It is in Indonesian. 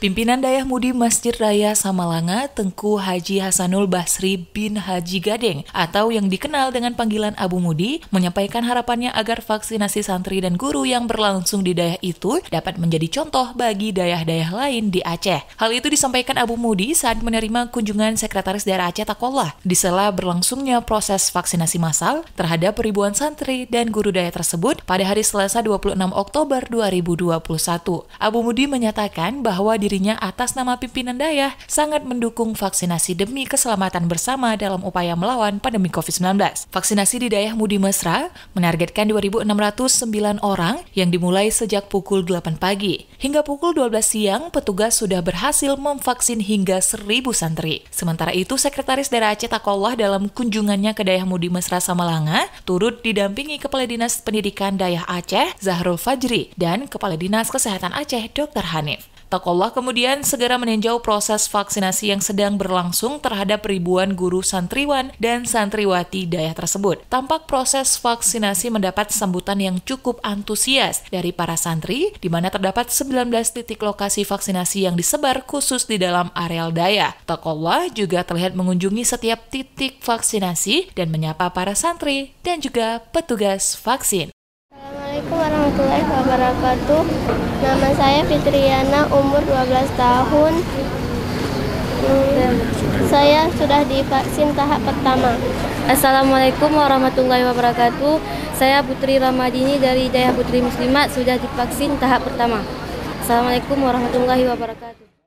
Pimpinan Dayah Mudi Masjid Raya Samalanga, Tengku Haji Hasanul Basri bin Haji Gading, atau yang dikenal dengan panggilan Abu Mudi, menyampaikan harapannya agar vaksinasi santri dan guru yang berlangsung di dayah itu dapat menjadi contoh bagi dayah-dayah lain di Aceh. Hal itu disampaikan Abu Mudi saat menerima kunjungan Sekretaris Daerah Aceh Takola di sela berlangsungnya proses vaksinasi massal terhadap ribuan santri dan guru dayah tersebut pada hari Selasa 26 Oktober 2021. Abu Mudi menyatakan bahwa di dirinya atas nama pimpinan Dayah sangat mendukung vaksinasi demi keselamatan bersama dalam upaya melawan pandemi COVID-19. Vaksinasi di Dayah Mudi Mesra menargetkan 2.609 orang yang dimulai sejak pukul 8 pagi. Hingga pukul 12 siang, petugas sudah berhasil memvaksin hingga 1.000 santri. Sementara itu, Sekretaris Daerah Aceh Takollah dalam kunjungannya ke Dayah Mudi Mesra Samalanga turut didampingi Kepala Dinas Pendidikan Dayah Aceh Zahrul Fajri dan Kepala Dinas Kesehatan Aceh Dr. Hanif. Takollah kemudian segera meninjau proses vaksinasi yang sedang berlangsung terhadap ribuan guru santriwan dan santriwati daya tersebut. Tampak proses vaksinasi mendapat sambutan yang cukup antusias dari para santri, di mana terdapat 19 titik lokasi vaksinasi yang disebar khusus di dalam areal daya. Takollah juga terlihat mengunjungi setiap titik vaksinasi dan menyapa para santri dan juga petugas vaksin. Assalamualaikum warahmatullahi wabarakatuh. Nama saya Fitriana, umur 12 tahun. Hmm, saya sudah divaksin tahap pertama. Assalamualaikum warahmatullahi wabarakatuh. Saya Putri Ramadini dari Daya Putri Muslimat sudah divaksin tahap pertama. Assalamualaikum warahmatullahi wabarakatuh.